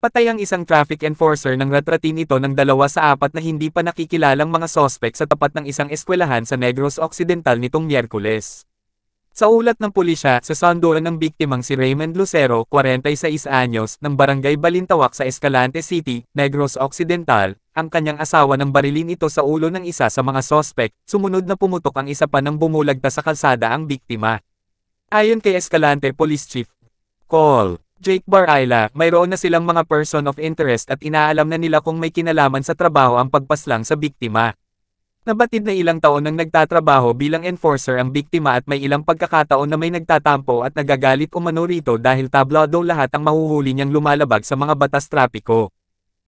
Patay ang isang traffic enforcer nang ratratin ito ng dalawa sa apat na hindi pa nakikilalang mga sospek sa tapat ng isang eskwelahan sa Negros Occidental nitong Miyerkules. Sa ulat ng pulisya, sa sanduan ng biktimang si Raymond Lucero, 46 anyos, ng barangay Balintawak sa Escalante City, Negros Occidental, ang kanyang asawa ng barilin ito sa ulo ng isa sa mga sospek, sumunod na pumutok ang isa pa nang bumulagta sa kalsada ang biktima. Ayon kay Escalante Police Chief, Call Jake Barayla, mayroon na silang mga person of interest at inaalam na nila kung may kinalaman sa trabaho ang pagpaslang sa biktima. Nabatid na ilang taon nang nagtatrabaho bilang enforcer ang biktima at may ilang pagkakataon na may nagtatampo at nagagalit umano rito dahil tablado lahat ang mahuhuli niyang lumalabag sa mga batas trapiko.